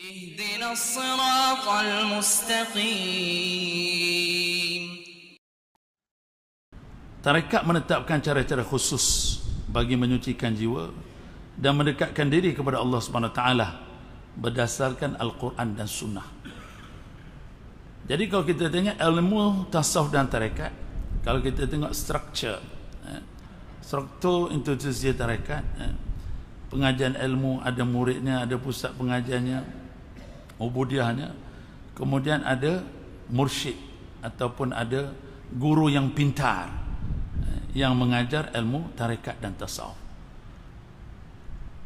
اهدنا الصراط المستقيم Tarekat menetapkan cara-cara khusus bagi menyucikan jiwa dan mendekatkan diri kepada Allah Subhanahu taala berdasarkan al-Quran dan sunnah. Jadi kalau kita tengok ilmu tasawuf dan tarekat, kalau kita tengok struktur, eh, struktur institusi tarekat, eh, pengajian ilmu ada muridnya, ada pusat pengajiannya, ubudiahnya kemudian ada mursyid ataupun ada guru yang pintar eh, yang mengajar ilmu tarekat dan tasawuf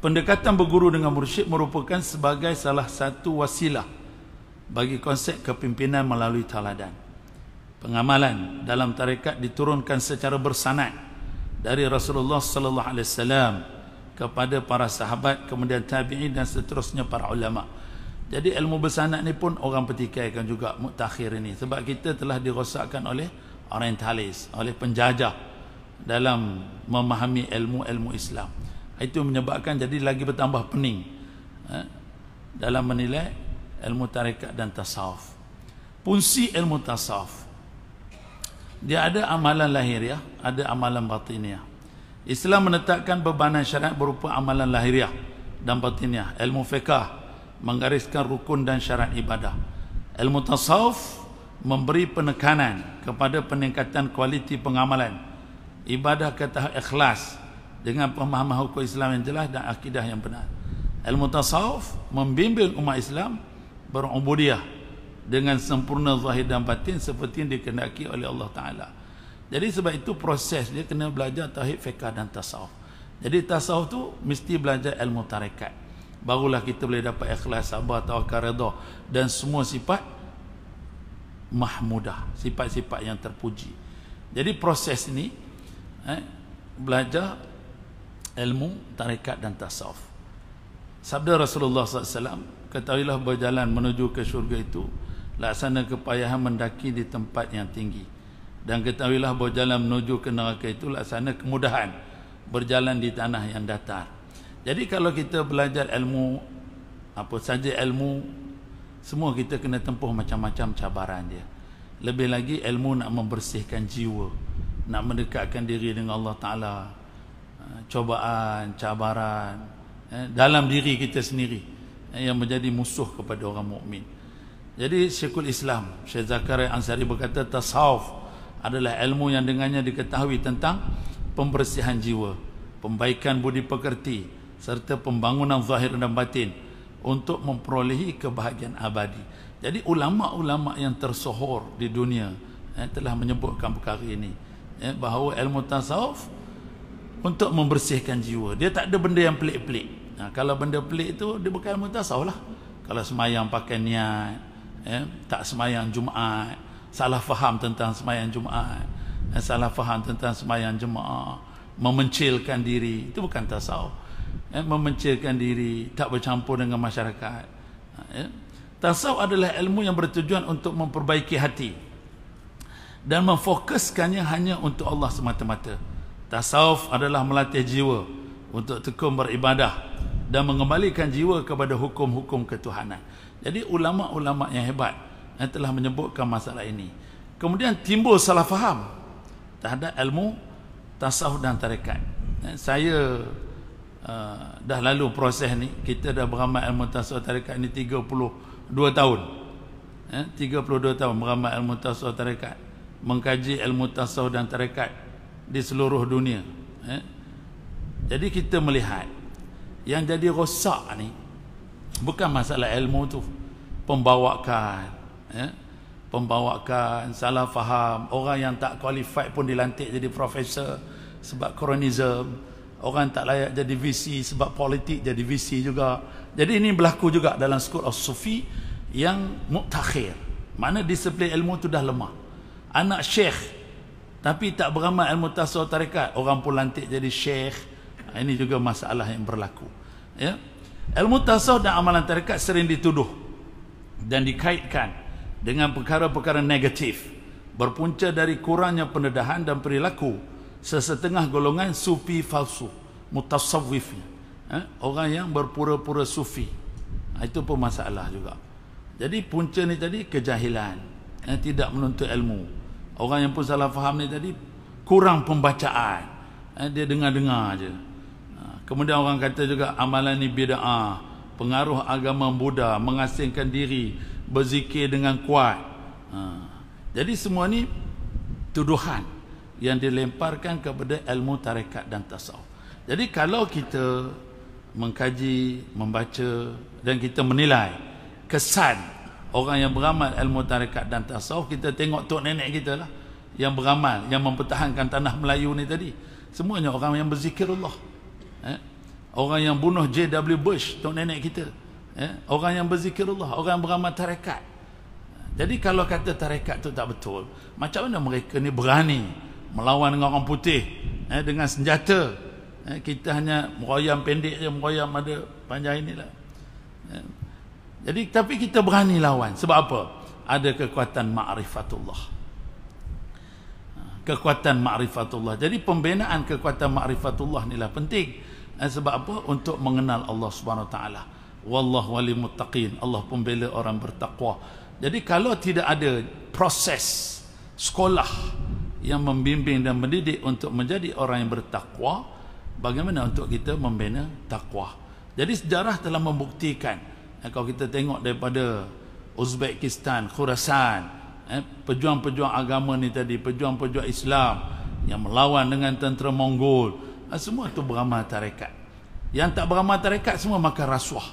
pendekatan berguru dengan mursyid merupakan sebagai salah satu wasilah bagi konsep kepimpinan melalui taladan pengamalan dalam tarekat diturunkan secara bersanad dari Rasulullah sallallahu alaihi wasallam kepada para sahabat kemudian tabi'in dan seterusnya para ulama' Jadi ilmu bersanad ni pun orang petikaikan juga mutakhir ini sebab kita telah dirosakkan oleh orientalis, oleh penjajah dalam memahami ilmu-ilmu Islam. Itu menyebabkan jadi lagi bertambah pening eh, dalam menilai ilmu tarekat dan tasawuf. Fungsi ilmu tasawuf dia ada amalan lahiriah, ada amalan batiniah. Islam menetapkan bebanan syariat berupa amalan lahiriah dan batiniah, ilmu fiqah, menggariskan rukun dan syarat ibadah. Ilmu tasawuf memberi penekanan kepada peningkatan kualiti pengamalan ibadah ke tahap ikhlas dengan pemahaman hukum Islam yang jelas dan akidah yang benar. Ilmu tasawuf membimbing umat Islam berubudiah dengan sempurna zahir dan batin seperti yang dikendaki oleh Allah Taala. Jadi sebab itu proses dia kena belajar tauhid fiqh dan tasawuf. Jadi tasawuf tu mesti belajar ilmu tarekat barulah kita boleh dapat ikhlas sabar tawakal redha dan semua sifat mahmudah sifat-sifat yang terpuji jadi proses ini eh, belajar ilmu tarekat dan tasawuf sabda Rasulullah SAW ketahuilah berjalan menuju ke syurga itu laksana kepayahan mendaki di tempat yang tinggi dan ketahuilah berjalan menuju ke neraka itu laksana kemudahan berjalan di tanah yang datar jadi kalau kita belajar ilmu apa saja ilmu semua kita kena tempuh macam-macam cabaran dia. Lebih lagi ilmu nak membersihkan jiwa, nak mendekatkan diri dengan Allah Taala. Eh, cobaan, cabaran eh, dalam diri kita sendiri eh, yang menjadi musuh kepada orang mukmin. Jadi Syekhul Islam Syekh Zakaria Ansari berkata tasawuf adalah ilmu yang dengannya diketahui tentang pembersihan jiwa, pembaikan budi pekerti, serta pembangunan zahir dan batin untuk memperolehi kebahagiaan abadi. Jadi ulama-ulama yang tersohor di dunia eh, telah menyebutkan perkara ini eh, bahawa ilmu tasawuf untuk membersihkan jiwa. Dia tak ada benda yang pelik-pelik. Nah, kalau benda pelik itu dia bukan ilmu tasawuf lah. Kalau semayang pakai niat, eh, tak semayang Jumaat, salah faham tentang semayang Jumaat, eh, salah faham tentang semayang Jumaat, memencilkan diri, itu bukan tasawuf ya, eh, memencirkan diri, tak bercampur dengan masyarakat. Ha, ya. Tasawuf adalah ilmu yang bertujuan untuk memperbaiki hati dan memfokuskannya hanya untuk Allah semata-mata. Tasawuf adalah melatih jiwa untuk tekun beribadah dan mengembalikan jiwa kepada hukum-hukum ketuhanan. Jadi ulama-ulama yang hebat yang eh, telah menyebutkan masalah ini. Kemudian timbul salah faham terhadap ilmu tasawuf dan tarekat. Eh, saya Ah, dah lalu proses ni kita dah beramal ilmu tasawuf tarekat ni 32 tahun eh, 32 tahun beramal ilmu tasawuf tarekat mengkaji ilmu tasawuf dan tarekat di seluruh dunia eh. jadi kita melihat yang jadi rosak ni bukan masalah ilmu tu pembawakan eh. pembawakan salah faham orang yang tak qualified pun dilantik jadi profesor sebab kronisme orang tak layak jadi VC sebab politik jadi VC juga. Jadi ini berlaku juga dalam school of sufi yang mutakhir. Mana disiplin ilmu tu dah lemah. Anak syekh tapi tak beramal ilmu tasawuf tarekat, orang pun lantik jadi syekh. Ha, ini juga masalah yang berlaku. Ya. Ilmu tasawuf dan amalan tarekat sering dituduh dan dikaitkan dengan perkara-perkara negatif berpunca dari kurangnya pendedahan dan perilaku sesetengah golongan sufi falsu mutasawwif eh? orang yang berpura-pura sufi ha, itu pun masalah juga jadi punca ni tadi kejahilan eh? tidak menuntut ilmu orang yang pun salah faham ni tadi kurang pembacaan eh? dia dengar-dengar aje ha, kemudian orang kata juga amalan ni bid'ah pengaruh agama Buddha mengasingkan diri berzikir dengan kuat ha, jadi semua ni tuduhan yang dilemparkan kepada ilmu tarekat dan tasawuf. Jadi kalau kita mengkaji, membaca dan kita menilai kesan orang yang beramal ilmu tarekat dan tasawuf, kita tengok tok nenek kita lah yang beramal, yang mempertahankan tanah Melayu ni tadi. Semuanya orang yang berzikir Allah. Eh? Orang yang bunuh J.W. Bush, tok nenek kita. Eh? Orang yang berzikir Allah, orang yang beramal tarekat. Jadi kalau kata tarekat tu tak betul, macam mana mereka ni berani melawan dengan orang putih eh, dengan senjata eh, kita hanya meroyam pendek je meroyam ada panjang inilah eh. jadi tapi kita berani lawan sebab apa ada kekuatan ma'rifatullah kekuatan ma'rifatullah jadi pembinaan kekuatan ma'rifatullah inilah penting eh, sebab apa untuk mengenal Allah Subhanahu taala wallahu wali muttaqin Allah pembela orang bertakwa jadi kalau tidak ada proses sekolah yang membimbing dan mendidik untuk menjadi orang yang bertakwa bagaimana untuk kita membina takwa jadi sejarah telah membuktikan eh, kalau kita tengok daripada Uzbekistan, Khurasan eh, pejuang-pejuang agama ni tadi pejuang-pejuang Islam yang melawan dengan tentera Mongol eh, semua itu beramal tarekat yang tak beramal tarekat semua makan rasuah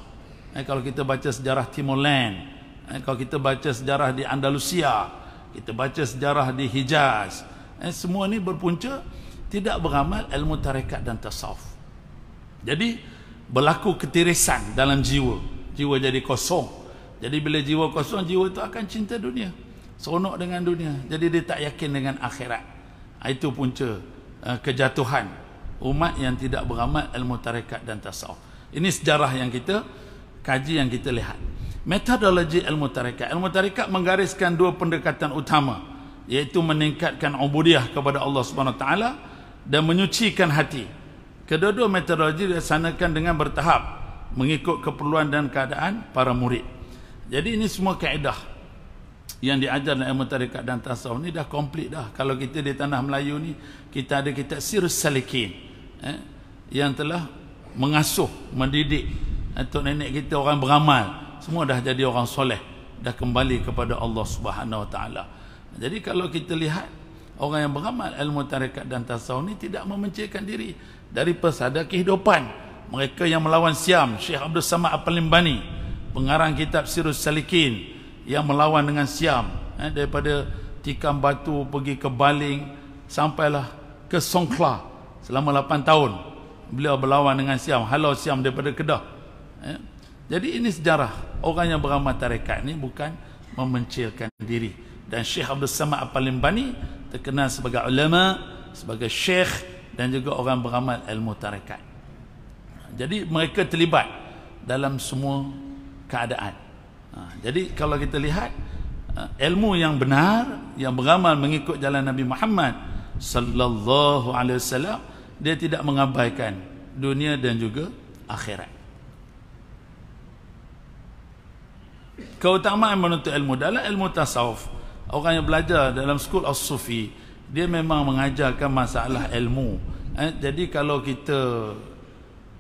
eh, kalau kita baca sejarah Timoland eh, kalau kita baca sejarah di Andalusia kita baca sejarah di Hijaz dan eh, semua ni berpunca tidak beramal ilmu tarekat dan tasawuf. Jadi berlaku ketirisan dalam jiwa. Jiwa jadi kosong. Jadi bila jiwa kosong, jiwa itu akan cinta dunia. Seronok dengan dunia. Jadi dia tak yakin dengan akhirat. Ah, itu punca eh, kejatuhan umat yang tidak beramal ilmu tarekat dan tasawuf. Ini sejarah yang kita kaji yang kita lihat. Metodologi ilmu tarekat. Ilmu tarekat menggariskan dua pendekatan utama iaitu meningkatkan ubudiah kepada Allah Subhanahu taala dan menyucikan hati. Kedua-dua metodologi dilaksanakan dengan bertahap mengikut keperluan dan keadaan para murid. Jadi ini semua kaedah yang diajar dalam ilmu tarikat dan tasawuf ni dah komplit dah. Kalau kita di tanah Melayu ni kita ada kita Sirus Salikin eh, yang telah mengasuh, mendidik atau eh, nenek kita orang beramal, semua dah jadi orang soleh, dah kembali kepada Allah Subhanahu Wa Taala. Jadi kalau kita lihat orang yang beramal ilmu tarekat dan tasawuf ni tidak memencilkan diri dari pesada kehidupan. Mereka yang melawan Siam, Syekh Abdul Samad al pengarang kitab Sirus Salikin yang melawan dengan Siam eh, daripada tikam batu pergi ke Baling sampailah ke Songkla selama 8 tahun beliau berlawan dengan Siam halau Siam daripada Kedah eh. jadi ini sejarah orang yang beramal tarekat ni bukan memencilkan diri dan Syekh Abdul Samad Al-Palimbani terkenal sebagai ulama sebagai syekh dan juga orang beramal ilmu tarekat jadi mereka terlibat dalam semua keadaan ha, jadi kalau kita lihat ha, ilmu yang benar yang beramal mengikut jalan Nabi Muhammad sallallahu alaihi wasallam dia tidak mengabaikan dunia dan juga akhirat keutamaan menuntut ilmu dalam ilmu tasawuf orang yang belajar dalam school of sufi dia memang mengajarkan masalah ilmu eh, jadi kalau kita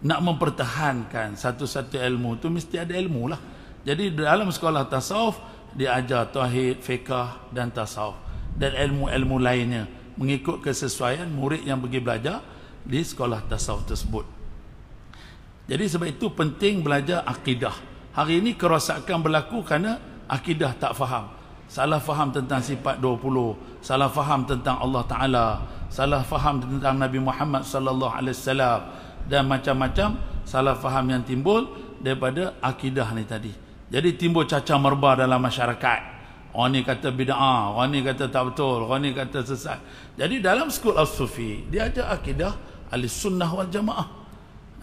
nak mempertahankan satu-satu ilmu tu mesti ada ilmu lah jadi dalam sekolah tasawuf dia ajar tauhid, fiqah dan tasawuf dan ilmu-ilmu lainnya mengikut kesesuaian murid yang pergi belajar di sekolah tasawuf tersebut jadi sebab itu penting belajar akidah hari ini kerosakan berlaku kerana akidah tak faham Salah faham tentang sifat 20, salah faham tentang Allah Taala, salah faham tentang Nabi Muhammad sallallahu alaihi wasallam dan macam-macam salah faham yang timbul daripada akidah ni tadi. Jadi timbul cacah merbah dalam masyarakat. Orang ni kata bid'ah, orang ni kata tak betul, orang ni kata sesat. Jadi dalam school of sufi, dia ada akidah al-sunnah wal jamaah.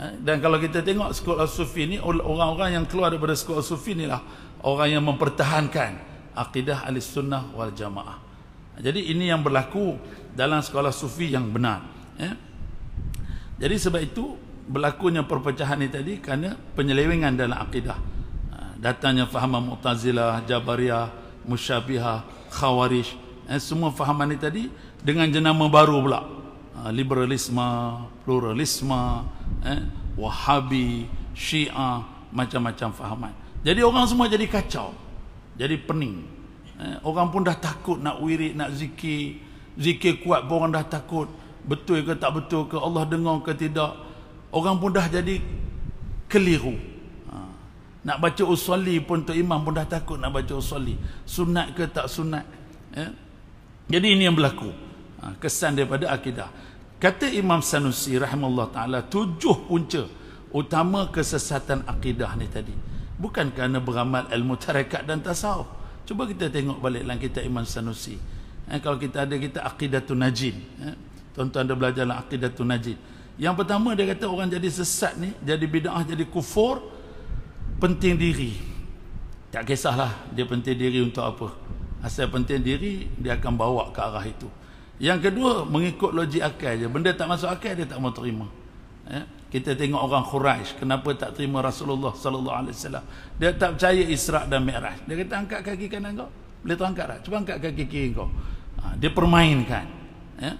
Eh, dan kalau kita tengok school of sufi ni, orang-orang yang keluar daripada school of sufi ni lah. Orang yang mempertahankan akidah ahli sunnah wal jamaah jadi ini yang berlaku dalam sekolah sufi yang benar ya? jadi sebab itu berlakunya perpecahan ini tadi kerana penyelewengan dalam akidah ha, datangnya fahaman mu'tazilah jabariyah, musyabihah khawarish, ya? semua fahaman ini tadi dengan jenama baru pula ha, liberalisme, pluralisme eh, wahabi syiah, macam-macam fahaman jadi orang semua jadi kacau jadi pening eh, orang pun dah takut nak wirid nak zikir zikir kuat pun orang dah takut betul ke tak betul ke Allah dengar ke tidak orang pun dah jadi keliru ha. nak baca usali pun tu imam pun dah takut nak baca usali sunat ke tak sunat eh? jadi ini yang berlaku ha. kesan daripada akidah kata Imam Sanusi rahimahullah ta'ala tujuh punca utama kesesatan akidah ni tadi bukan kerana beramal ilmu tarekat dan tasawuf cuba kita tengok balik dalam kitab Iman Sanusi eh, kalau kita ada kita Aqidatun Najin eh, tuan-tuan ada belajar dalam Aqidatun Najin yang pertama dia kata orang jadi sesat ni jadi bid'ah jadi kufur penting diri tak kisahlah dia penting diri untuk apa asal penting diri dia akan bawa ke arah itu yang kedua mengikut logik akal je benda tak masuk akal dia tak mau terima eh? Kita tengok orang Quraisy kenapa tak terima Rasulullah sallallahu alaihi wasallam. Dia tak percaya Isra dan Mi'raj. Dia kata angkat kaki kanan kau. Boleh tu angkat tak? Cuba angkat kaki kiri kau. Ha, dia permainkan. Ya?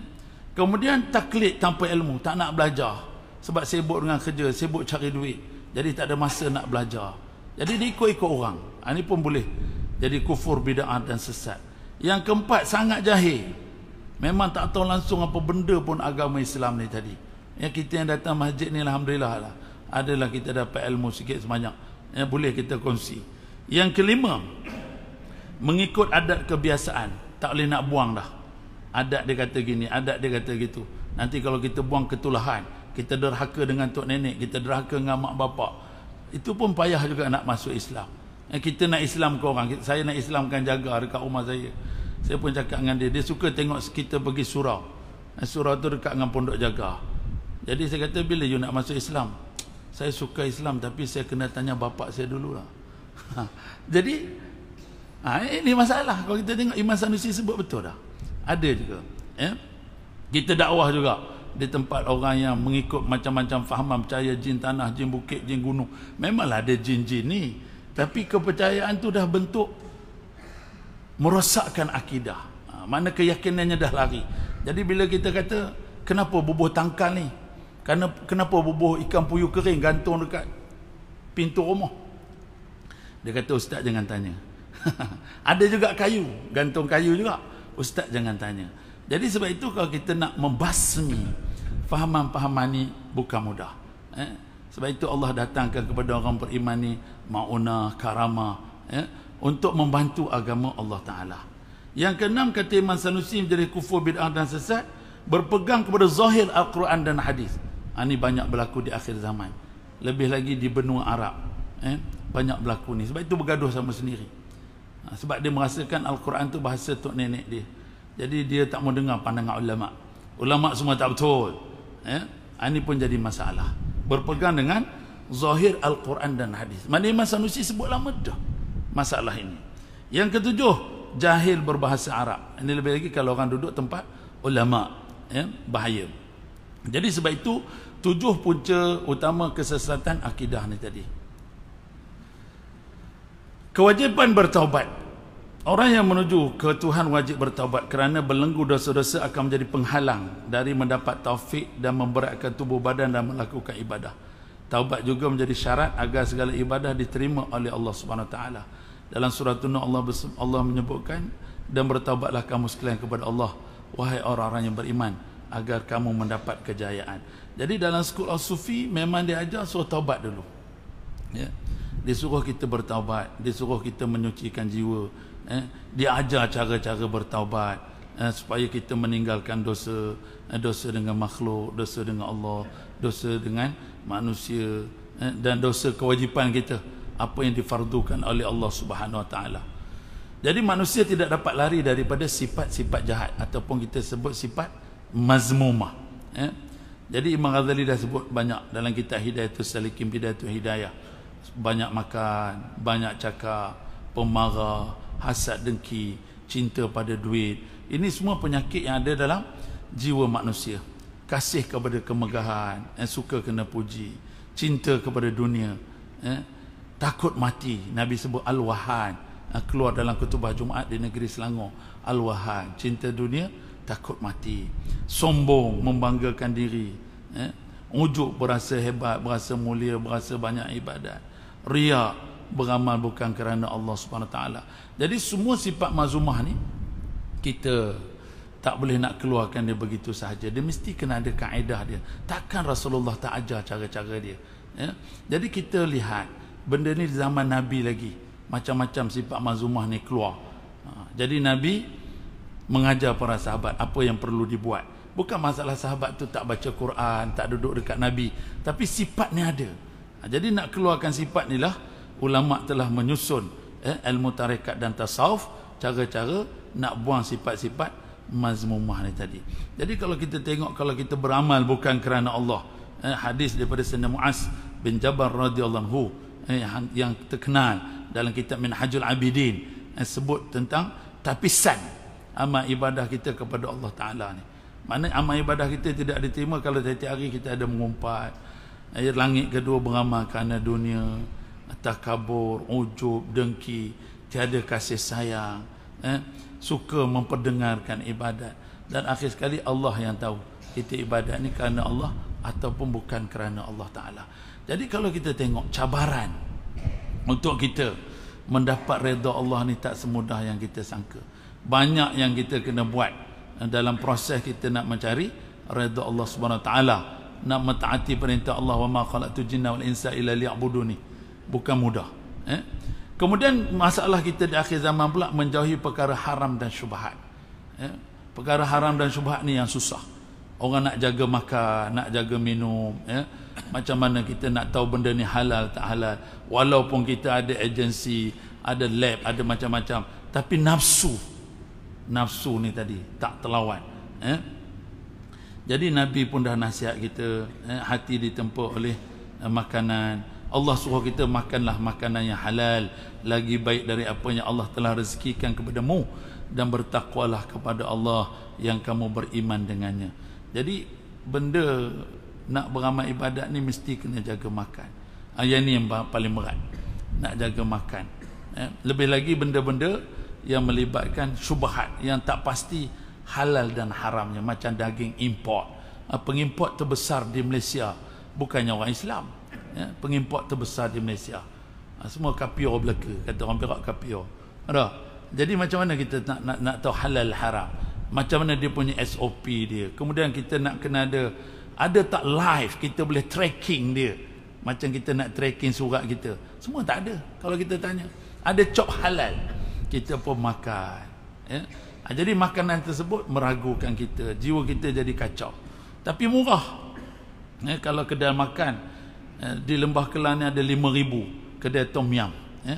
Kemudian taklid tanpa ilmu, tak nak belajar. Sebab sibuk dengan kerja, sibuk cari duit. Jadi tak ada masa nak belajar. Jadi dia ikut-ikut orang. Ha, ini pun boleh jadi kufur, bida'ah dan sesat. Yang keempat, sangat jahil. Memang tak tahu langsung apa benda pun agama Islam ni tadi. Yang kita yang datang masjid ni Alhamdulillah lah Adalah kita dapat ilmu sikit sebanyak Yang boleh kita kongsi Yang kelima Mengikut adat kebiasaan Tak boleh nak buang dah Adat dia kata gini, adat dia kata gitu Nanti kalau kita buang ketulahan Kita derhaka dengan tok nenek Kita derhaka dengan mak bapak Itu pun payah juga nak masuk Islam yang Kita nak Islam ke orang Saya nak Islamkan jaga dekat rumah saya Saya pun cakap dengan dia Dia suka tengok kita pergi surau Surau tu dekat dengan pondok jaga jadi saya kata bila you nak masuk Islam Saya suka Islam tapi saya kena tanya bapak saya dulu lah Jadi ha, Ini masalah Kalau kita tengok iman sanusi sebut betul dah Ada juga Eh? Kita dakwah juga di tempat orang yang mengikut macam-macam fahaman percaya jin tanah, jin bukit, jin gunung memanglah ada jin-jin ni tapi kepercayaan tu dah bentuk merosakkan akidah ha, mana keyakinannya dah lari jadi bila kita kata kenapa bubuh tangkal ni kerana, kenapa bubuh ikan puyuh kering gantung dekat pintu rumah? Dia kata, Ustaz jangan tanya. Ada juga kayu, gantung kayu juga. Ustaz jangan tanya. Jadi sebab itu kalau kita nak membasmi fahaman-fahaman ini bukan mudah. Eh? Sebab itu Allah datangkan kepada orang beriman ini mauna karamah. Eh? Untuk membantu agama Allah Ta'ala. Yang keenam kata Iman Sanusi menjadi kufur bid'ah dan sesat. Berpegang kepada zahir Al-Quran dan hadis. Ini ah, banyak berlaku di akhir zaman. Lebih lagi di benua Arab. Eh? Banyak berlaku ni. Sebab itu bergaduh sama sendiri. Ah, sebab dia merasakan Al-Quran tu bahasa tok nenek dia. Jadi dia tak mau dengar pandangan ulama. Ulama semua tak betul. Eh? Ini ah, pun jadi masalah. Berpegang dengan zahir Al-Quran dan hadis. Mana masa manusia sebut lama dah masalah ini. Yang ketujuh, jahil berbahasa Arab. Ini lebih lagi kalau orang duduk tempat ulama, ya, bahaya. Jadi sebab itu tujuh punca utama kesesatan akidah ni tadi kewajipan bertaubat orang yang menuju ke Tuhan wajib bertaubat kerana belenggu dosa-dosa akan menjadi penghalang dari mendapat taufik dan memberatkan tubuh badan dan melakukan ibadah taubat juga menjadi syarat agar segala ibadah diterima oleh Allah Subhanahu Wa Taala dalam surah Tuna Allah, Allah menyebutkan dan bertaubatlah kamu sekalian kepada Allah wahai orang-orang yang beriman agar kamu mendapat kejayaan. Jadi dalam sekolah sufi memang dia ajar suruh taubat dulu. Ya. Dia suruh kita bertaubat, dia suruh kita menyucikan jiwa, eh. Dia ajar cara-cara bertaubat eh, supaya kita meninggalkan dosa, eh, dosa dengan makhluk, dosa dengan Allah, dosa dengan manusia eh, dan dosa kewajipan kita apa yang difardukan oleh Allah Subhanahu Wa Taala. Jadi manusia tidak dapat lari daripada sifat-sifat jahat ataupun kita sebut sifat mazmumah ya. jadi Imam Ghazali dah sebut banyak dalam kitab Hidayah tu Salikim Hidayah tu Hidayah banyak makan banyak cakap pemarah hasad dengki cinta pada duit ini semua penyakit yang ada dalam jiwa manusia kasih kepada kemegahan yang eh, suka kena puji cinta kepada dunia ya. takut mati Nabi sebut alwahan wahan keluar dalam kutubah Jumaat di negeri Selangor alwahan cinta dunia takut mati sombong membanggakan diri eh? ujuk berasa hebat berasa mulia berasa banyak ibadat riak beramal bukan kerana Allah Subhanahu taala jadi semua sifat mazumah ni kita tak boleh nak keluarkan dia begitu sahaja dia mesti kena ada kaedah dia takkan Rasulullah tak ajar cara-cara dia ya? jadi kita lihat benda ni zaman Nabi lagi macam-macam sifat mazumah ni keluar ha, jadi Nabi mengajar para sahabat apa yang perlu dibuat. Bukan masalah sahabat tu tak baca Quran, tak duduk dekat Nabi, tapi sifat ni ada. Ha, jadi nak keluarkan sifat ni lah ulama telah menyusun eh, ilmu tarekat dan tasawuf cara-cara nak buang sifat-sifat mazmumah ni tadi. Jadi kalau kita tengok kalau kita beramal bukan kerana Allah. Eh, hadis daripada Sayyidina Muaz bin Jabal radhiyallahu eh, yang terkenal dalam kitab Minhajul Abidin eh, sebut tentang tapisan amal ibadah kita kepada Allah Ta'ala ni mana amal ibadah kita tidak diterima kalau setiap hari kita ada mengumpat air langit kedua beramal kerana dunia kabur ujub, dengki tiada kasih sayang eh? suka memperdengarkan ibadat dan akhir sekali Allah yang tahu kita ibadat ni kerana Allah ataupun bukan kerana Allah Ta'ala jadi kalau kita tengok cabaran untuk kita mendapat reda Allah ni tak semudah yang kita sangka banyak yang kita kena buat dalam proses kita nak mencari redha Allah Subhanahu taala nak mentaati perintah Allah wa ma khalaqtu jinna wal insa illa liya'budun ni bukan mudah eh? kemudian masalah kita di akhir zaman pula menjauhi perkara haram dan syubhat eh? perkara haram dan syubhat ni yang susah orang nak jaga makan nak jaga minum eh? macam mana kita nak tahu benda ni halal tak halal walaupun kita ada agensi ada lab ada macam-macam tapi nafsu nafsu ni tadi tak terlawan eh? jadi Nabi pun dah nasihat kita eh, hati ditempa oleh eh, makanan Allah suruh kita makanlah makanan yang halal lagi baik dari apa yang Allah telah rezekikan mu dan bertakwalah kepada Allah yang kamu beriman dengannya jadi benda nak beramal ibadat ni mesti kena jaga makan Ayat ah, ni yang paling berat nak jaga makan eh, lebih lagi benda-benda yang melibatkan syubhat yang tak pasti halal dan haramnya macam daging import ah, pengimport terbesar di Malaysia bukannya orang Islam ya, pengimport terbesar di Malaysia ah, semua kapio belaka kata orang berak kapio ada jadi macam mana kita nak, nak, nak tahu halal haram macam mana dia punya SOP dia kemudian kita nak kena ada ada tak live kita boleh tracking dia macam kita nak tracking surat kita semua tak ada kalau kita tanya ada cop halal kita pun makan ya? Ha, jadi makanan tersebut meragukan kita jiwa kita jadi kacau tapi murah ya, kalau kedai makan di Lembah Kelah ni ada 5,000 kedai Tom Yam ya?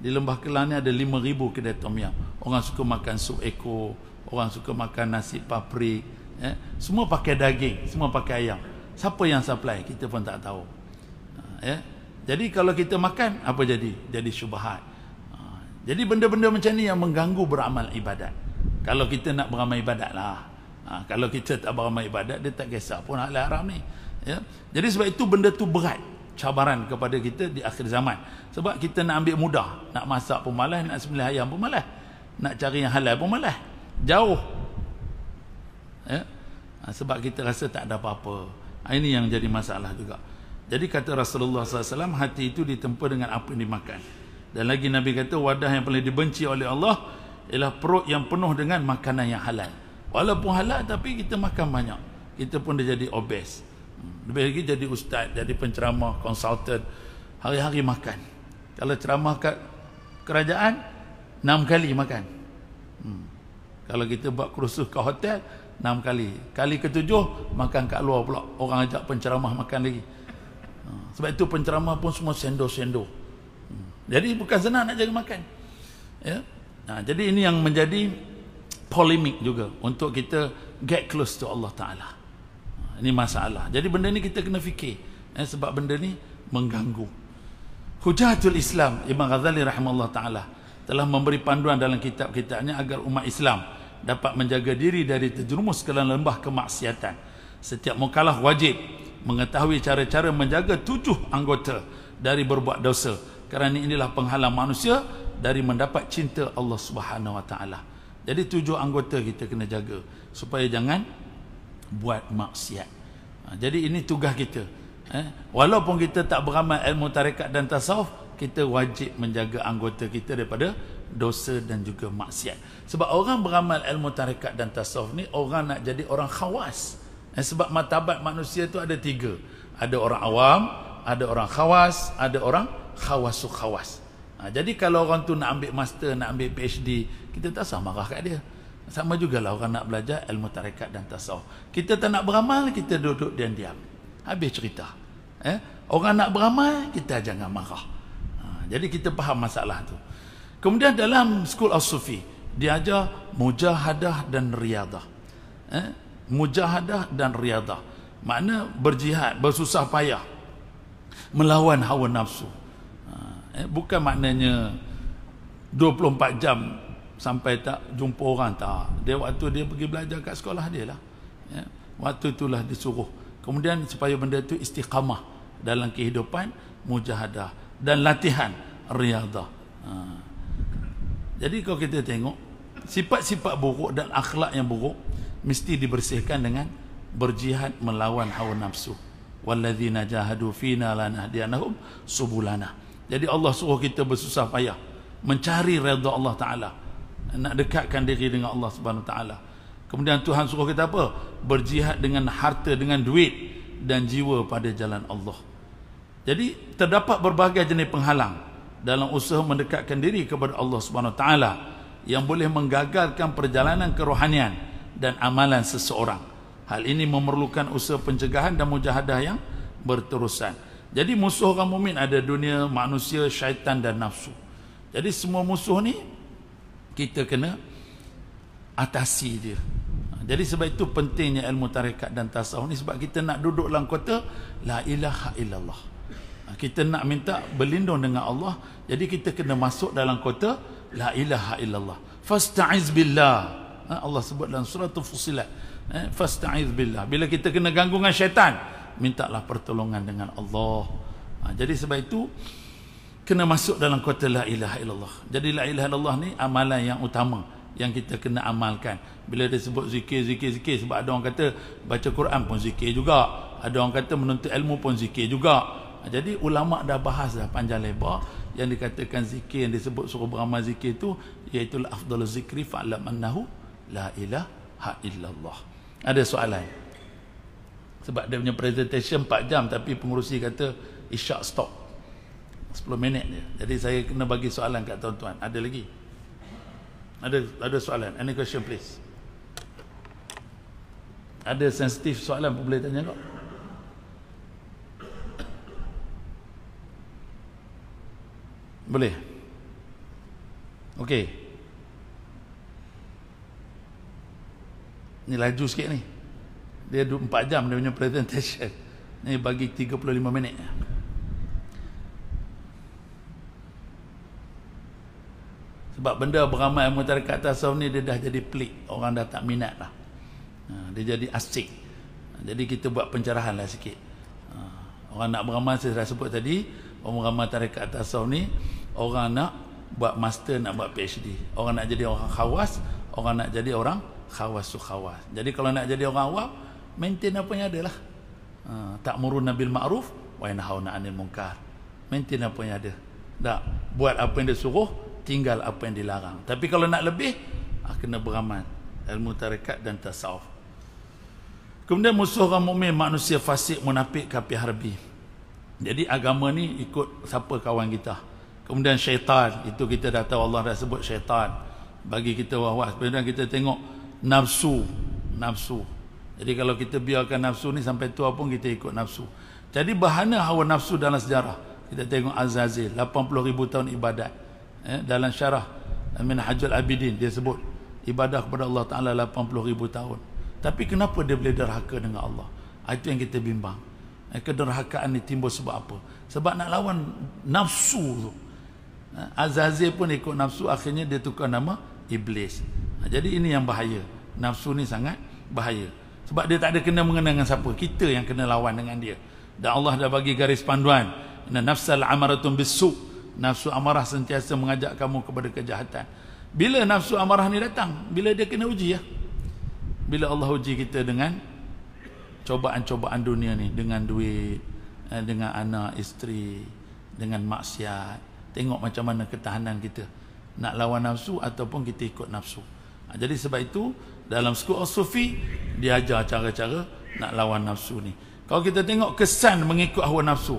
di Lembah Kelah ni ada 5,000 kedai Tom Yam orang suka makan sup eko orang suka makan nasi papri, ya? semua pakai daging semua pakai ayam siapa yang supply kita pun tak tahu ha, ya? jadi kalau kita makan apa jadi jadi syubahat jadi benda-benda macam ni yang mengganggu beramal ibadat. Kalau kita nak beramal ibadat lah. Ha, kalau kita tak beramal ibadat, dia tak kisah pun halal haram ni. Ya? Jadi sebab itu benda tu berat cabaran kepada kita di akhir zaman. Sebab kita nak ambil mudah. Nak masak pun malas, nak sembelih ayam pun malas. Nak cari yang halal pun malas. Jauh. Ya? Ha, sebab kita rasa tak ada apa-apa. Ha, ini yang jadi masalah juga. Jadi kata Rasulullah SAW, hati itu ditempa dengan apa yang dimakan. makan. Dan lagi Nabi kata wadah yang paling dibenci oleh Allah ialah perut yang penuh dengan makanan yang halal. Walaupun halal tapi kita makan banyak. Kita pun dah jadi obes. Hmm. Lebih lagi jadi ustaz, jadi penceramah, konsultan. Hari-hari makan. Kalau ceramah kat kerajaan, enam kali makan. Hmm. Kalau kita buat kerusuh ke hotel, enam kali. Kali ketujuh, makan kat luar pula. Orang ajak penceramah makan lagi. Hmm. Sebab itu penceramah pun semua sendo-sendo. Jadi bukan senang nak jaga makan. Ya. Nah, jadi ini yang menjadi polemik juga untuk kita get close to Allah Taala. Ini masalah. Jadi benda ni kita kena fikir ya, sebab benda ni mengganggu. Hujatul Islam Imam Ghazali rahimahullah taala telah memberi panduan dalam kitab-kitabnya agar umat Islam dapat menjaga diri dari terjerumus ke dalam lembah kemaksiatan. Setiap mukalah wajib mengetahui cara-cara menjaga tujuh anggota dari berbuat dosa kerana inilah penghalang manusia dari mendapat cinta Allah Subhanahu Wa Taala. Jadi tujuh anggota kita kena jaga supaya jangan buat maksiat. Ha, jadi ini tugas kita. Eh? Walaupun kita tak beramal ilmu tarekat dan tasawuf, kita wajib menjaga anggota kita daripada dosa dan juga maksiat. Sebab orang beramal ilmu tarekat dan tasawuf ni orang nak jadi orang khawas. Eh, sebab matabat manusia tu ada tiga. Ada orang awam, ada orang khawas, ada orang khawasu khawas. Ha, jadi kalau orang tu nak ambil master, nak ambil PhD, kita tak sama marah kat dia. Sama jugalah orang nak belajar ilmu tarekat dan tasawuf. Kita tak nak beramal, kita duduk diam-diam. Habis cerita. Eh? Orang nak beramal, kita jangan marah. Ha, jadi kita faham masalah tu. Kemudian dalam School of Sufi, dia ajar mujahadah dan riadah. Eh? Mujahadah dan riadah. Makna berjihad, bersusah payah. Melawan hawa nafsu. Eh, bukan maknanya 24 jam sampai tak jumpa orang tak. Dia waktu dia pergi belajar kat sekolah dia lah. Eh, waktu itulah dia suruh. Kemudian supaya benda itu istiqamah dalam kehidupan mujahadah dan latihan riadah. Ha. Jadi kalau kita tengok sifat-sifat buruk dan akhlak yang buruk mesti dibersihkan dengan berjihad melawan hawa nafsu. Walladzina jahadu fina lanahdianahum subulana. Ha. Jadi Allah suruh kita bersusah payah mencari redha Allah Taala. Nak dekatkan diri dengan Allah Subhanahu Taala. Kemudian Tuhan suruh kita apa? Berjihad dengan harta, dengan duit dan jiwa pada jalan Allah. Jadi terdapat berbagai jenis penghalang dalam usaha mendekatkan diri kepada Allah Subhanahu Taala yang boleh menggagalkan perjalanan kerohanian dan amalan seseorang. Hal ini memerlukan usaha pencegahan dan mujahadah yang berterusan. Jadi musuh orang mukmin ada dunia, manusia, syaitan dan nafsu. Jadi semua musuh ni kita kena atasi dia. Jadi sebab itu pentingnya ilmu tarekat dan tasawuf ni sebab kita nak duduk dalam kota la ilaha illallah. Ha, kita nak minta berlindung dengan Allah. Jadi kita kena masuk dalam kota la ilaha illallah. Fasta'iz billah. Ha, Allah sebut dalam surah Fussilat. Eh, fasta'iz billah. Bila kita kena ganggu dengan syaitan, mintalah pertolongan dengan Allah. Ha, jadi sebab itu kena masuk dalam kota la ilaha illallah. Jadi la ilaha illallah ni amalan yang utama yang kita kena amalkan. Bila dia sebut zikir zikir zikir sebab ada orang kata baca Quran pun zikir juga. Ada orang kata menuntut ilmu pun zikir juga. Ha, jadi ulama dah bahas dah panjang lebar yang dikatakan zikir yang disebut suruh beramal zikir tu iaitu al afdhalu zikri fa'lam annahu la ilaha illallah. Ada soalan? sebab dia punya presentation 4 jam tapi pengurusi kata isyak stop 10 minit je jadi saya kena bagi soalan kat tuan-tuan ada lagi ada ada soalan any question please ada sensitif soalan pun boleh tanya kok boleh Okay. Ni laju sikit ni dia empat jam dia punya presentation ni bagi 35 minit sebab benda beramai mutarikat tasawuf ni dia dah jadi pelik orang dah tak minat lah ha, dia jadi asik ha, jadi kita buat pencerahan lah sikit ha, orang nak beramai saya dah sebut tadi orang beramai tarikat tasawuf ni orang nak buat master nak buat PhD orang nak jadi orang khawas orang nak jadi orang khawas su khawas jadi kalau nak jadi orang awam maintain apa yang ada lah. Ha, tak murun nabil ma'ruf, wa yanhauna 'anil munkar. Maintain apa yang ada. Tak buat apa yang disuruh, tinggal apa yang dilarang. Tapi kalau nak lebih, ah, kena beramal ilmu tarekat dan tasawuf. Kemudian musuh orang mukmin manusia fasik munafik kapi harbi. Jadi agama ni ikut siapa kawan kita. Kemudian syaitan itu kita dah tahu Allah dah sebut syaitan bagi kita wawas. Kemudian kita tengok nafsu, nafsu. Jadi kalau kita biarkan nafsu ni sampai tua pun kita ikut nafsu. Jadi bahana hawa nafsu dalam sejarah. Kita tengok Azazil, ribu tahun ibadat. Eh, dalam syarah Amin Hajjul Abidin, dia sebut ibadah kepada Allah Ta'ala ribu tahun. Tapi kenapa dia boleh derhaka dengan Allah? Itu yang kita bimbang. Eh, kederhakaan ni timbul sebab apa? Sebab nak lawan nafsu tu. Eh, Azazil pun ikut nafsu, akhirnya dia tukar nama Iblis. jadi ini yang bahaya. Nafsu ni sangat bahaya. Sebab dia tak ada kena mengenai dengan siapa. Kita yang kena lawan dengan dia. Dan Allah dah bagi garis panduan. Nafsal amaratun bisuk. Nafsu amarah sentiasa mengajak kamu kepada kejahatan. Bila nafsu amarah ni datang? Bila dia kena uji ya? Bila Allah uji kita dengan cobaan-cobaan dunia ni. Dengan duit, eh, dengan anak, isteri, dengan maksiat. Tengok macam mana ketahanan kita. Nak lawan nafsu ataupun kita ikut nafsu. Ha, jadi sebab itu dalam sekolah sufi dia ajar cara-cara nak lawan nafsu ni kalau kita tengok kesan mengikut hawa nafsu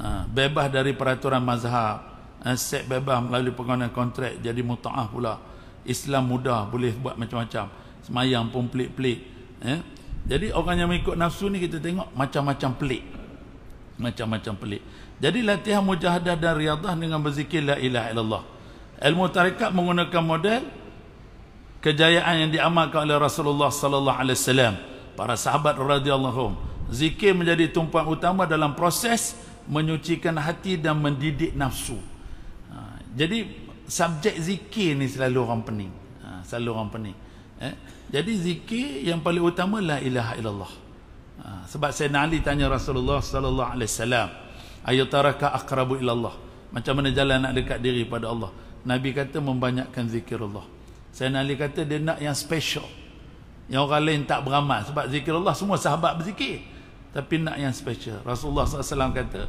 ha, bebas dari peraturan mazhab ha, set bebas melalui pengguna kontrak jadi muta'ah pula Islam mudah boleh buat macam-macam semayang pun pelik-pelik eh? jadi orang yang mengikut nafsu ni kita tengok macam-macam pelik macam-macam pelik jadi latihan mujahadah dan riadah dengan berzikir la ilaha illallah ilmu tarikat menggunakan model kejayaan yang diamalkan oleh Rasulullah sallallahu alaihi wasallam para sahabat radhiyallahu zikir menjadi tumpuan utama dalam proses menyucikan hati dan mendidik nafsu ha, jadi subjek zikir ni selalu orang pening ha, selalu orang pening eh? jadi zikir yang paling utama la ilaha illallah ha, sebab saya Ali tanya Rasulullah sallallahu alaihi wasallam ayataraka aqrabu ilallah macam mana jalan nak dekat diri pada Allah Nabi kata membanyakkan zikir Allah. Saya Ali kata dia nak yang special yang orang lain tak beramal sebab zikir Allah semua sahabat berzikir tapi nak yang special Rasulullah SAW kata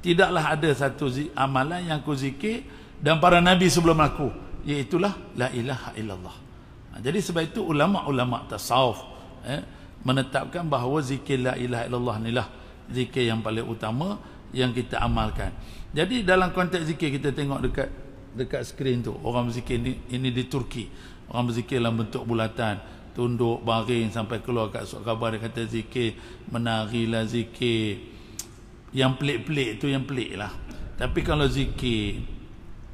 tidaklah ada satu amalan yang ku zikir dan para nabi sebelum aku iaitulah la ilaha illallah ha, jadi sebab itu ulama-ulama tasawuf eh, menetapkan bahawa zikir la ilaha illallah ni lah zikir yang paling utama yang kita amalkan jadi dalam konteks zikir kita tengok dekat dekat skrin tu orang berzikir ini, ini di Turki orang berzikir dalam bentuk bulatan tunduk baring sampai keluar kat surat khabar dia kata zikir menarilah zikir yang pelik-pelik tu yang pelik lah tapi kalau zikir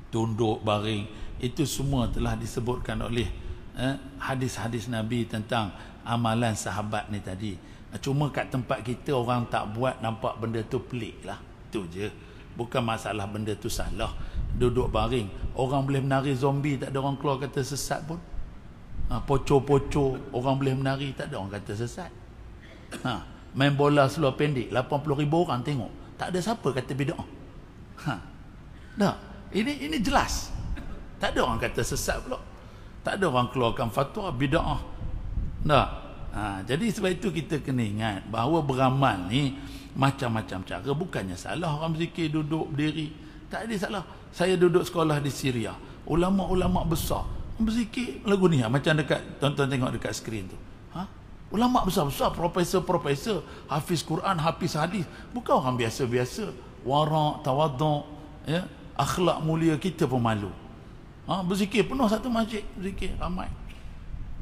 tunduk baring itu semua telah disebutkan oleh eh, hadis-hadis Nabi tentang amalan sahabat ni tadi cuma kat tempat kita orang tak buat nampak benda tu pelik lah tu je bukan masalah benda tu salah duduk baring orang boleh menari zombie tak ada orang keluar kata sesat pun ha, poco-poco orang boleh menari tak ada orang kata sesat ha, main bola seluar pendek 80 ribu orang tengok tak ada siapa kata bida ha, dah ini ini jelas tak ada orang kata sesat pula tak ada orang keluarkan fatwa bida'ah. Tak? Ha, jadi sebab itu kita kena ingat bahawa beramal ni macam-macam cara bukannya salah orang berzikir duduk berdiri tak ada salah saya duduk sekolah di Syria ulama-ulama besar berzikir lagu ni ha, macam dekat tuan-tuan tengok dekat skrin tu ha ulama besar-besar profesor-profesor hafiz Quran hafiz hadis bukan orang biasa-biasa warak tawaduk ya akhlak mulia kita pun malu ha berzikir penuh satu masjid berzikir ramai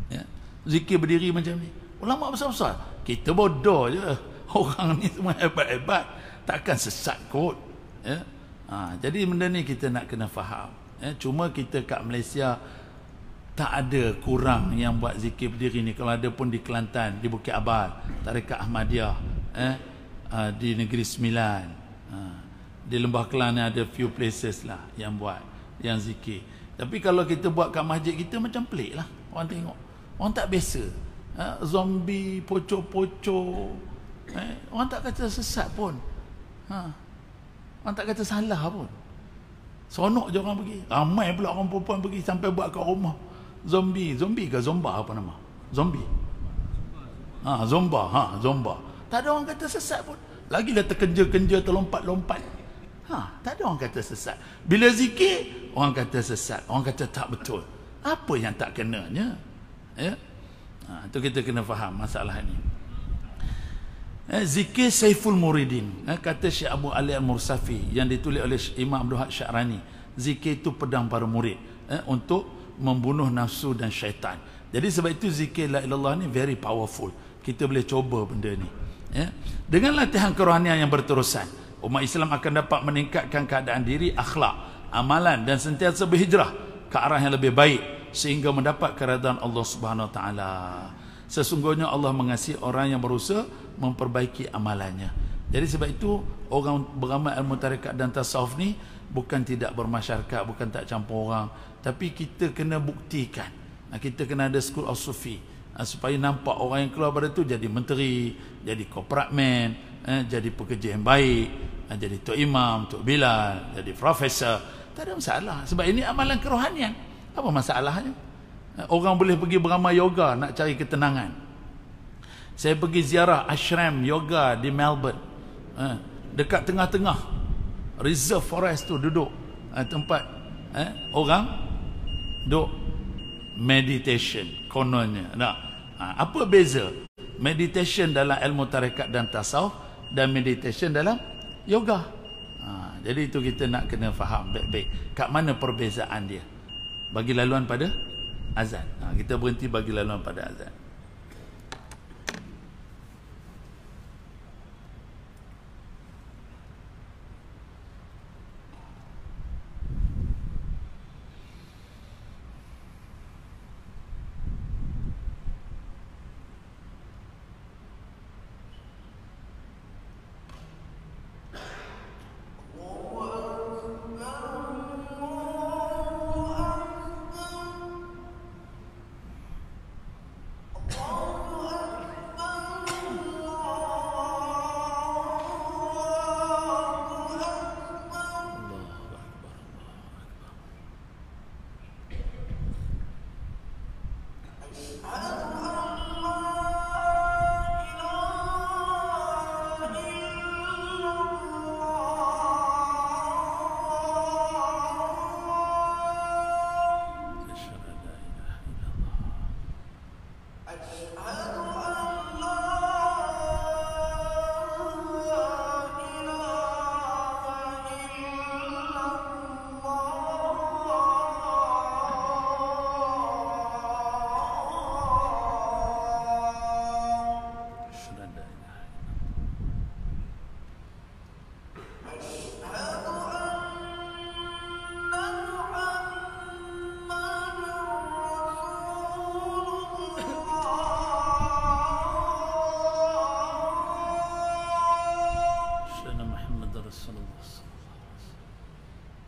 ya zikir berdiri macam ni ulama besar-besar kita bodoh je orang ni semua hebat-hebat takkan sesat kot ya ha, jadi benda ni kita nak kena faham ya cuma kita kat Malaysia tak ada kurang yang buat zikir berdiri ni kalau ada pun di Kelantan di Bukit Abad Tarekat Ahmadiyah eh uh, di Negeri Sembilan uh, di Lembah Kelang ni ada few places lah yang buat yang zikir tapi kalau kita buat kat masjid kita macam pelik lah orang tengok orang tak biasa uh, zombie pocok-pocok Eh, orang tak kata sesat pun. Ha. Orang tak kata salah pun. Seronok je orang pergi. Ramai pula orang perempuan pergi sampai buat kat rumah. Zombie. Zombie ke zomba apa nama? Zombie. Ha, zomba. Ha, zomba. Tak ada orang kata sesat pun. Lagilah terkenja-kenja, terlompat-lompat. Ha, tak ada orang kata sesat. Bila zikir, orang kata sesat. Orang kata tak betul. Apa yang tak kenanya? Ya? Ha, itu kita kena faham masalah ini. Eh, zikir Saiful Muridin eh, kata Syekh Abu Ali Al-Mursafi yang ditulis oleh Imam Abdul Haq Syarani zikir itu pedang para murid eh, untuk membunuh nafsu dan syaitan jadi sebab itu zikir la ilallah ni very powerful kita boleh cuba benda ni eh. dengan latihan kerohanian yang berterusan umat Islam akan dapat meningkatkan keadaan diri akhlak amalan dan sentiasa berhijrah ke arah yang lebih baik sehingga mendapat keradaan Allah Subhanahu Wa Taala sesungguhnya Allah mengasihi orang yang berusaha memperbaiki amalannya. Jadi sebab itu orang beramal ilmu tarekat dan tasawuf ni bukan tidak bermasyarakat, bukan tak campur orang, tapi kita kena buktikan. kita kena ada school of sufi supaya nampak orang yang keluar pada tu jadi menteri, jadi corporate man, eh, jadi pekerja yang baik, eh, jadi tok imam, tok bilal, jadi profesor. Tak ada masalah. Sebab ini amalan kerohanian. Apa masalahnya? Orang boleh pergi beramal yoga nak cari ketenangan. Saya pergi ziarah ashram yoga di Melbourne. Eh, dekat tengah-tengah reserve forest tu duduk eh, tempat eh, orang duduk meditation kononnya. Nah, apa beza meditation dalam ilmu tarekat dan tasawuf dan meditation dalam yoga? Ha, jadi itu kita nak kena faham baik-baik. Kat mana perbezaan dia? Bagi laluan pada azan. Ha, kita berhenti bagi laluan pada azan.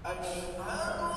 Aqui. Ah,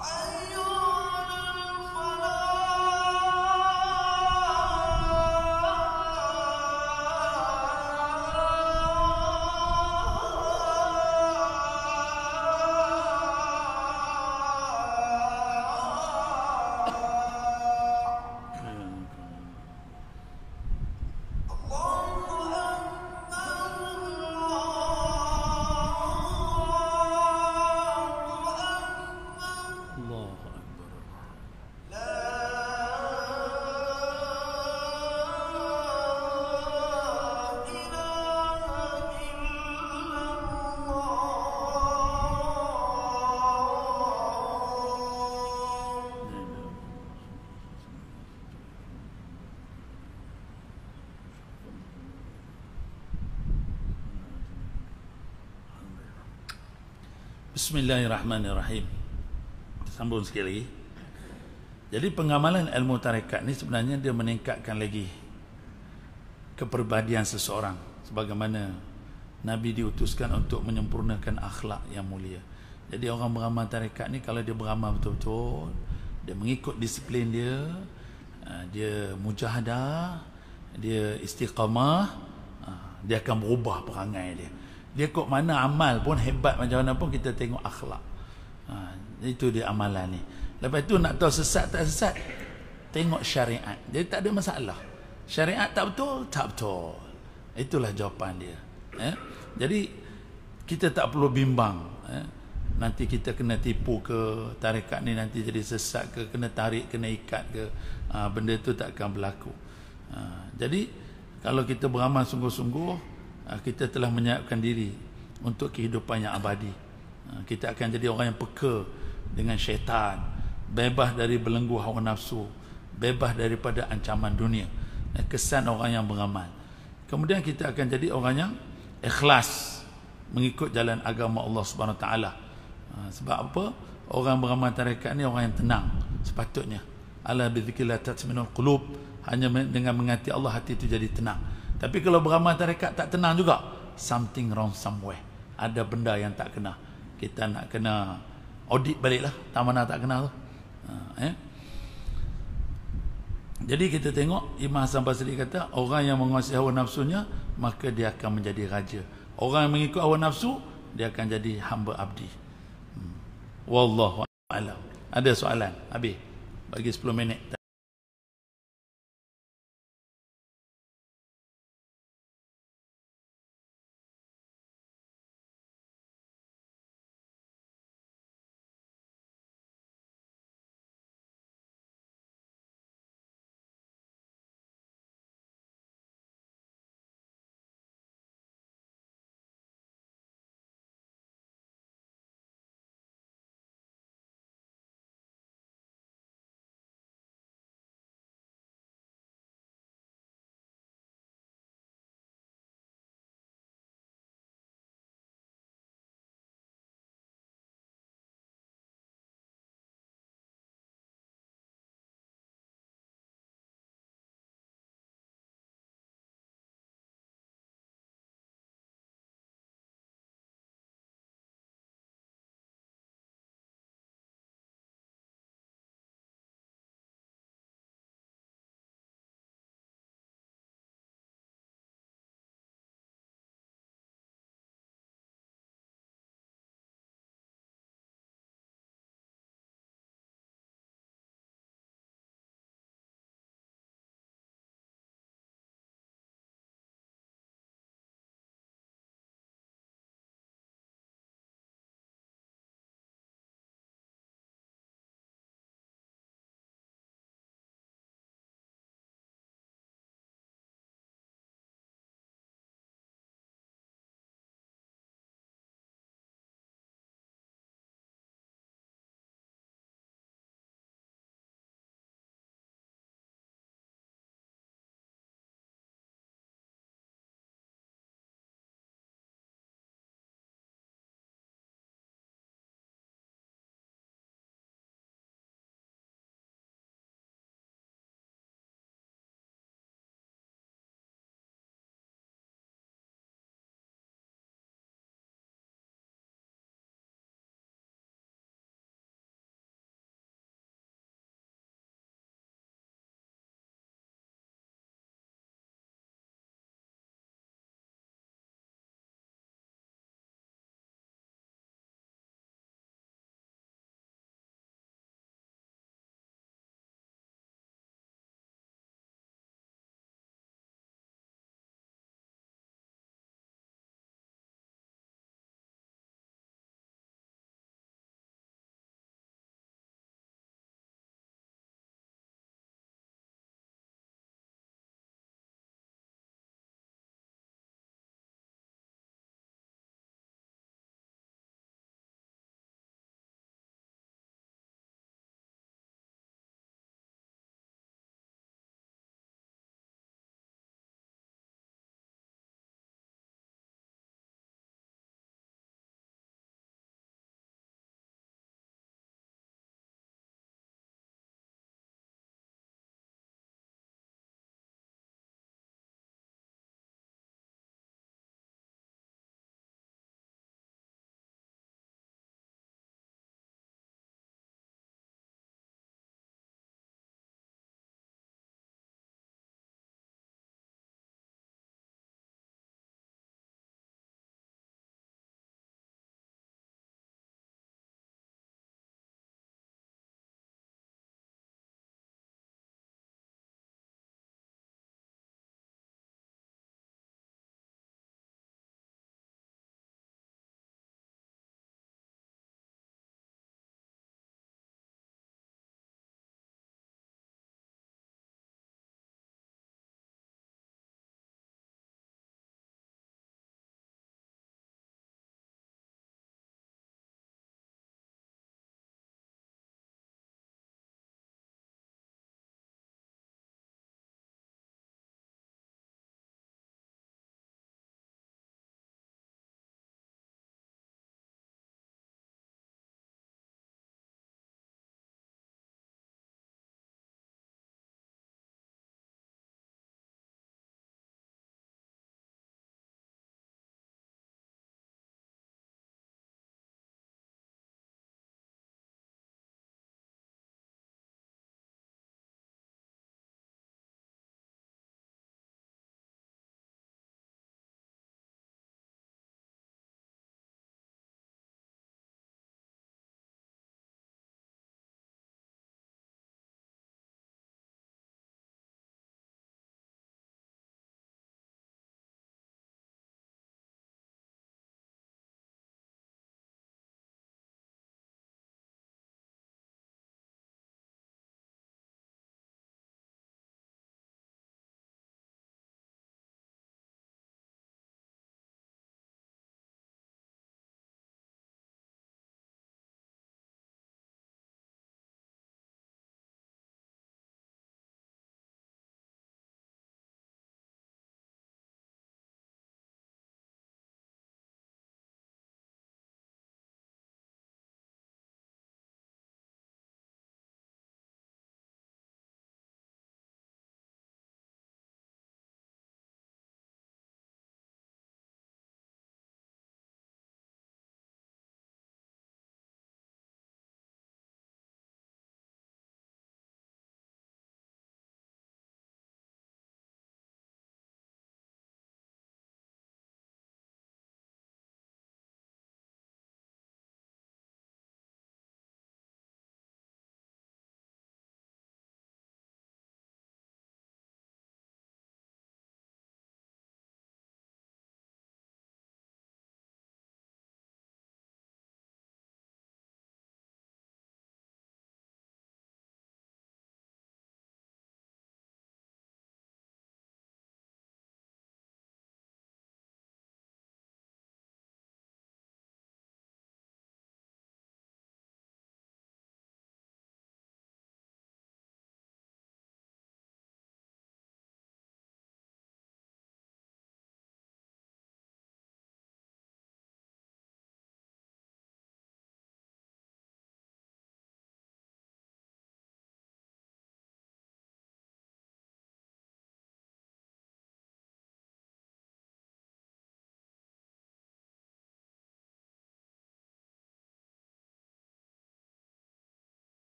Ah! Bismillahirrahmanirrahim. Sambung sekali lagi. Jadi pengamalan ilmu tarekat ni sebenarnya dia meningkatkan lagi keperbadian seseorang sebagaimana Nabi diutuskan untuk menyempurnakan akhlak yang mulia. Jadi orang beramal tarekat ni kalau dia beramal betul-betul, dia mengikut disiplin dia, ha, dia mujahadah, dia istiqamah, ha, dia akan berubah perangai dia dia kok mana amal pun hebat macam mana pun kita tengok akhlak ha, itu dia amalan ni lepas tu nak tahu sesat tak sesat tengok syariat jadi tak ada masalah syariat tak betul tak betul itulah jawapan dia eh? jadi kita tak perlu bimbang eh? nanti kita kena tipu ke tarikat ni nanti jadi sesat ke kena tarik kena ikat ke ha, benda tu tak akan berlaku ha, jadi kalau kita beramal sungguh-sungguh Ah, kita telah menyiapkan diri untuk kehidupan yang abadi. Ah, kita akan jadi orang yang peka dengan syaitan, bebas dari belenggu hawa nafsu, bebas daripada ancaman dunia. Ah, kesan orang yang beramal. Kemudian kita akan jadi orang yang ikhlas mengikut jalan agama Allah Subhanahu Wa Taala. Sebab apa? Orang beramal tarekat ni orang yang tenang sepatutnya. Ala bizikillah tatminul qulub hanya dengan mengati Allah hati itu jadi tenang. Tapi kalau beramal tarekat tak tenang juga. Something wrong somewhere. Ada benda yang tak kena. Kita nak kena audit baliklah. Tak mana tak kena tu. Ha, eh? Jadi kita tengok Imam Hasan Basri kata orang yang menguasai hawa nafsunya maka dia akan menjadi raja. Orang yang mengikut hawa nafsu dia akan jadi hamba abdi. Hmm. Wallahu a'lam. Ada soalan? Habis. Bagi 10 minit.